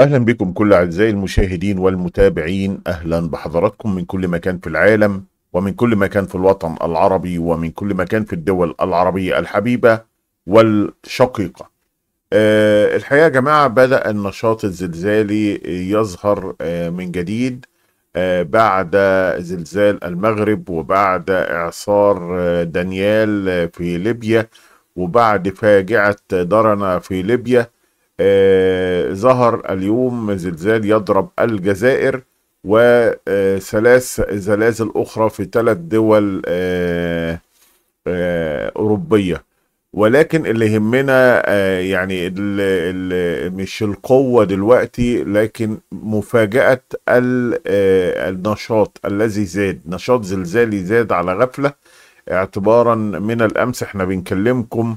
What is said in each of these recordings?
أهلا بكم كل أعزائي المشاهدين والمتابعين أهلا بحضراتكم من كل مكان في العالم ومن كل مكان في الوطن العربي ومن كل مكان في الدول العربية الحبيبة والشقيقة أه الحقيقة يا جماعة بدأ النشاط الزلزالي يظهر أه من جديد أه بعد زلزال المغرب وبعد إعصار آه، دانيال آه، في ليبيا وبعد فاجعة درنا في ليبيا آه، ظهر اليوم زلزال يضرب الجزائر وثلاث زلازل أخرى في ثلاث دول آه، آه، أوروبية ولكن اللي يهمنا يعني مش القوة دلوقتي لكن مفاجأة النشاط الذي زاد نشاط زلزالي زاد على غفلة اعتبارا من الأمس احنا بنكلمكم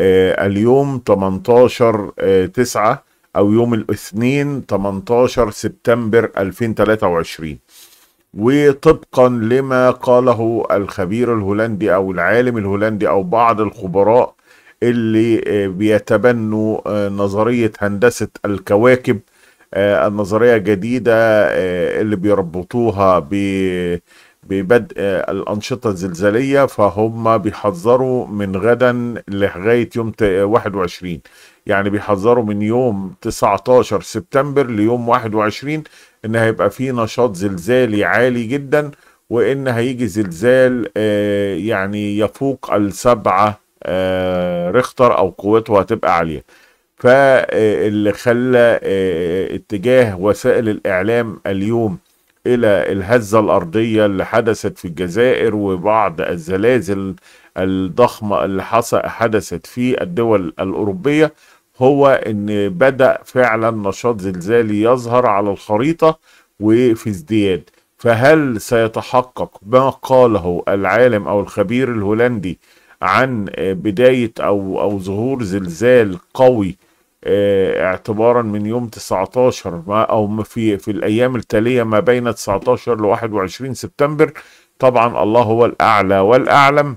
آه، اليوم 18 9 آه، او يوم الاثنين 18 سبتمبر 2023 وطبقا لما قاله الخبير الهولندي او العالم الهولندي او بعض الخبراء اللي آه، بيتبنوا نظريه هندسه الكواكب النظريه الجديده اللي بيربطوها ب ببدء الأنشطة الزلزالية فهم بيحذروا من غدا لغاية يوم 21 يعني بيحذروا من يوم 19 سبتمبر ليوم 21 إن هيبقى في نشاط زلزالي عالي جدا وإن هيجي زلزال آه، يعني يفوق السبعة آه، ريختر أو قوته هتبقى عالية فاللي خلى آه، اتجاه وسائل الإعلام اليوم الى الهزه الارضيه اللي حدثت في الجزائر وبعض الزلازل الضخمه اللي حصل حدثت في الدول الاوروبيه هو ان بدا فعلا نشاط زلزالي يظهر على الخريطه وفي ازدياد فهل سيتحقق ما قاله العالم او الخبير الهولندي عن بدايه او او ظهور زلزال قوي آه، اعتبارا من يوم 19 ما او في في الايام التاليه ما بين 19 ل 21 سبتمبر طبعا الله هو الاعلى والاعلم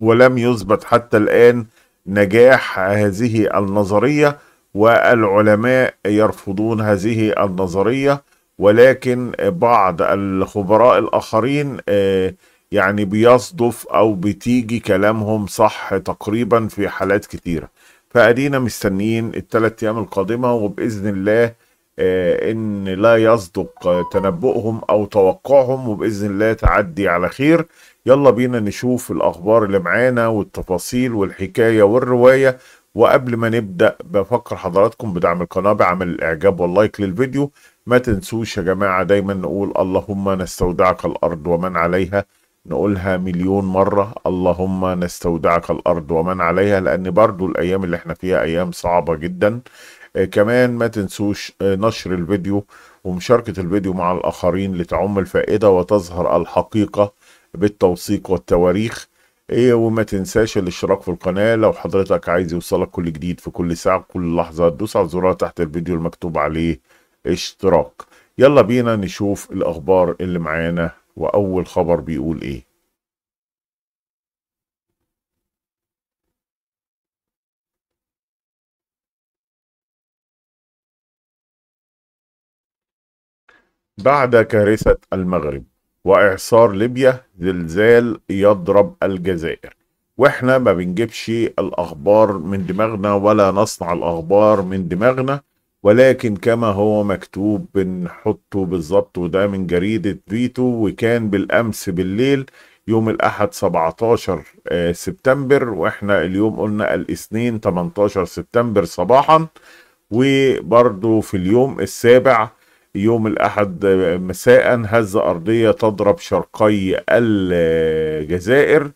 ولم يثبت حتى الان نجاح هذه النظريه والعلماء يرفضون هذه النظريه ولكن بعض الخبراء الاخرين آه، يعني بيصدف او بتيجي كلامهم صح تقريبا في حالات كثيره فادينا مستنيين الثلاث ايام القادمه وباذن الله آه، ان لا يصدق تنبؤهم او توقعهم وباذن الله تعدي على خير يلا بينا نشوف الاخبار اللي معانا والتفاصيل والحكايه والروايه وقبل ما نبدا بفكر حضراتكم بدعم القناه بعمل الاعجاب واللايك للفيديو ما تنسوش يا جماعه دايما نقول اللهم نستودعك الارض ومن عليها نقولها مليون مرة اللهم نستودعك الأرض ومن عليها لأن برضو الأيام اللي احنا فيها أيام صعبة جدا آه، كمان ما تنسوش آه، نشر الفيديو ومشاركة الفيديو مع الآخرين لتعم الفائدة وتظهر الحقيقة بالتوثيق والتواريخ ايه وما تنساش الاشتراك في القناة لو حضرتك عايز يوصلك كل جديد في كل ساعة كل لحظة دوس على الزرار تحت الفيديو المكتوب عليه اشتراك يلا بينا نشوف الأخبار اللي معانا واول خبر بيقول ايه بعد كارثة المغرب وإعصار ليبيا زلزال يضرب الجزائر واحنا ما بنجيبش الأخبار من دماغنا ولا نصنع الأخبار من دماغنا ولكن كما هو مكتوب بنحطه بالظبط وده من جريدة فيتو وكان بالأمس بالليل يوم الأحد 17 آه، سبتمبر وإحنا اليوم قلنا الاثنين 18 سبتمبر صباحا وبرضو في اليوم السابع يوم الأحد آه، مساء هز أرضية تضرب شرقي الجزائر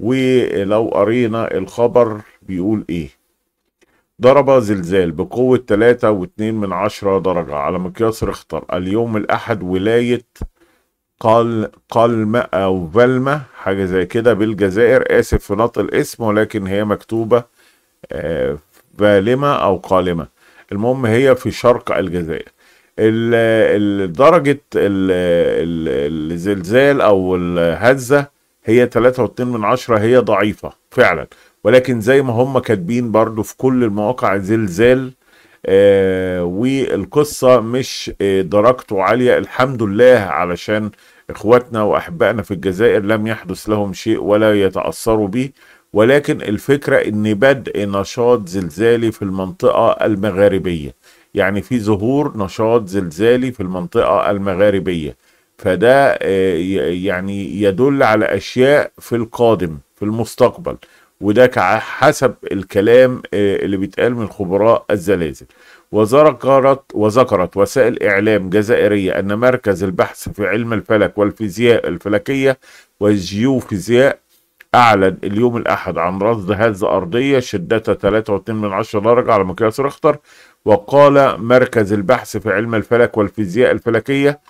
ولو قرينا الخبر بيقول إيه ضرب زلزال بقوة 3.2 من عشرة درجة على مقياس ريختر اليوم الأحد ولاية قال قلمة أو فالما حاجة زي كده بالجزائر آسف في نطق الاسم ولكن هي مكتوبة آه، فالمة أو قالمة المهم هي في شرق الجزائر درجة الزلزال أو الهزة هي 3.2 من عشرة هي ضعيفة فعلا ولكن زي ما هم كاتبين برضو في كل المواقع زلزال آه والقصة مش آه درجته عالية الحمد لله علشان اخواتنا واحبائنا في الجزائر لم يحدث لهم شيء ولا يتأثروا به ولكن الفكرة ان بدء نشاط زلزالي في المنطقة المغاربية يعني في ظهور نشاط زلزالي في المنطقة المغاربية فده آه يعني يدل على اشياء في القادم في المستقبل وده حسب الكلام آه، اللي بيتقال من خبراء الزلازل وذكرت وذكرت وسائل اعلام جزائريه ان مركز البحث في علم الفلك والفيزياء الفلكيه والجيوفيزياء اعلن اليوم الاحد عن رصد هزه ارضيه شدتها 3.2 درجه على مقياس ريختر وقال مركز البحث في علم الفلك والفيزياء الفلكيه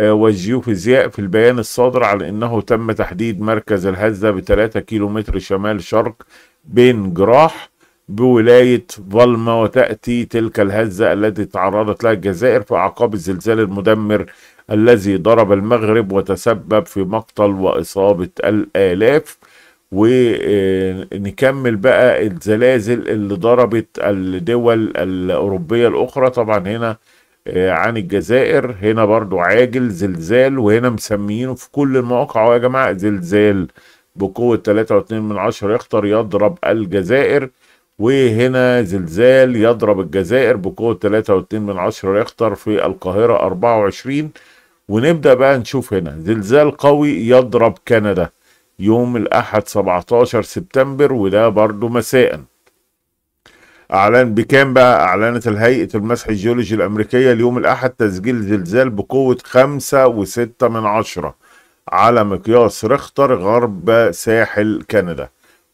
والجيوفيزياء في البيان الصادر على أنه تم تحديد مركز الهزة ب 3 كيلومتر شمال شرق بين جراح بولاية ظلمة وتأتي تلك الهزة التي تعرضت لها الجزائر في أعقاب الزلزال المدمر الذي ضرب المغرب وتسبب في مقتل وإصابة الآلاف ونكمل بقى الزلازل اللي ضربت الدول الأوروبية الأخرى طبعا هنا آه، عن الجزائر هنا برضو عاجل زلزال وهنا مسميينه في كل المواقع يا جماعة زلزال بقوة 3.2 من عشرة يختر يضرب الجزائر وهنا زلزال يضرب الجزائر بقوة 3.2 من عشرة يختر في القاهرة 24 ونبدأ بقى نشوف هنا زلزال قوي يضرب كندا يوم الأحد 17 سبتمبر وده برضو مساءً اعلان بكام بقى اعلنت الهيئه المسح الجيولوجي الامريكيه اليوم الاحد تسجيل زلزال بقوه 5.6 من عشرة على مقياس ريختر غرب ساحل كندا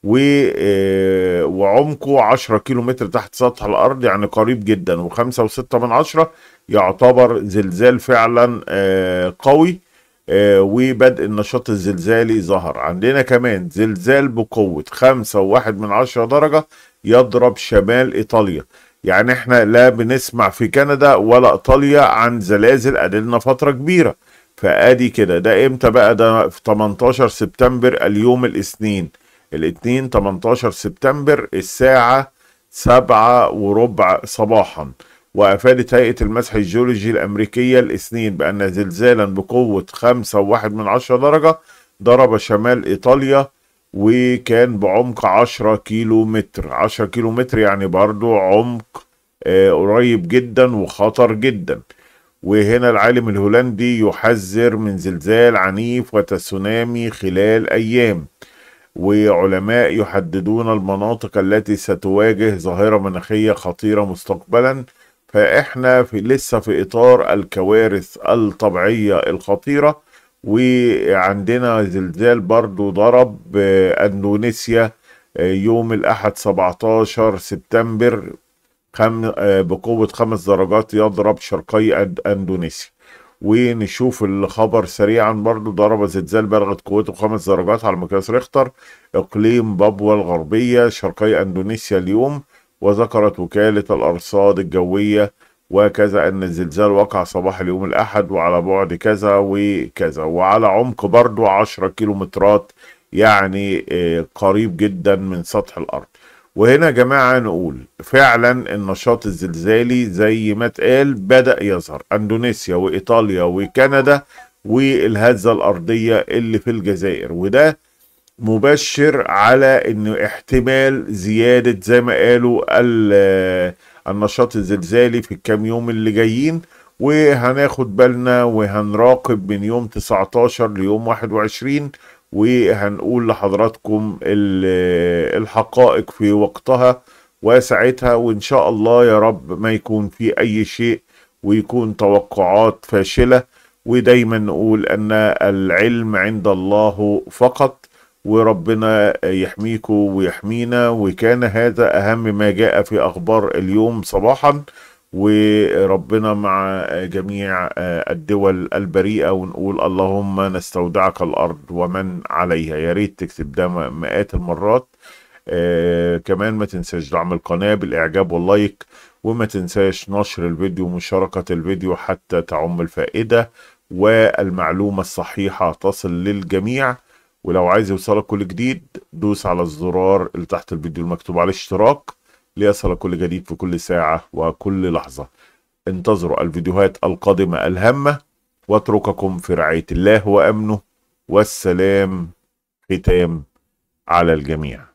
و آه، وعمقه 10 كيلو متر تحت سطح الارض يعني قريب جدا و5.6 من عشرة يعتبر زلزال فعلا آه، قوي آه، وبدء النشاط الزلزالي ظهر عندنا كمان زلزال بقوة خمسة وواحد من عشرة درجة يضرب شمال إيطاليا يعني احنا لا بنسمع في كندا ولا إيطاليا عن زلازل قدلنا فترة كبيرة فادي كده ده امتى بقى ده في 18 سبتمبر اليوم الاثنين الاثنين 18 سبتمبر الساعة سبعة وربع صباحا وأفادت هيئة المسح الجيولوجي الأمريكية الاثنين بأن زلزالا بقوة خمسة وواحد من عشرة درجة ضرب شمال إيطاليا وكان بعمق 10 كيلو متر 10 كيلو متر يعني برضو عمق آه، قريب جدا وخطر جدا وهنا العالم الهولندي يحذر من زلزال عنيف وتسونامي خلال أيام وعلماء يحددون المناطق التي ستواجه ظاهرة مناخية خطيرة مستقبلا فإحنا في لسه في إطار الكوارث الطبيعية الخطيرة وعندنا زلزال برضو ضرب آه، اندونيسيا آه، يوم الاحد 17 سبتمبر آه، بقوة خمس درجات يضرب شرقي اندونيسيا ونشوف الخبر سريعا برضو ضرب زلزال بلغت قوته خمس درجات على مقياس ريختر اقليم بابوا الغربية شرقي اندونيسيا اليوم وذكرت وكالة الارصاد الجوية وكذا أن الزلزال وقع صباح اليوم الأحد وعلى بعد كذا وكذا وعلى عمق برضو 10 كيلومترات يعني آه، قريب جدا من سطح الأرض وهنا يا جماعة نقول فعلا النشاط الزلزالي زي ما اتقال بدأ يظهر اندونيسيا وإيطاليا وكندا والهزة الأرضية اللي في الجزائر وده مبشر على ان احتمال زيادة زي ما قالوا النشاط الزلزالي في الكام يوم اللي جايين وهناخد بالنا وهنراقب من يوم 19 ليوم 21 وهنقول لحضراتكم الحقائق في وقتها وساعتها وان شاء الله يا رب ما يكون في اي شيء ويكون توقعات فاشله ودايما نقول ان العلم عند الله فقط وربنا يحميكم ويحمينا وكان هذا أهم ما جاء في أخبار اليوم صباحا وربنا مع جميع آه، الدول البريئة ونقول اللهم نستودعك الأرض ومن عليها يا ريت تكتب ده مئات المرات آه كمان ما تنساش دعم القناة بالإعجاب واللايك وما تنساش نشر الفيديو ومشاركة الفيديو حتى تعم الفائدة والمعلومة الصحيحة تصل للجميع ولو عايز يوصلك كل جديد دوس على الزرار اللي تحت الفيديو المكتوب عليه اشتراك ليصلك كل جديد في كل ساعة وكل لحظة انتظروا الفيديوهات القادمة الهامة واترككم في رعاية الله وأمنه والسلام ختام على الجميع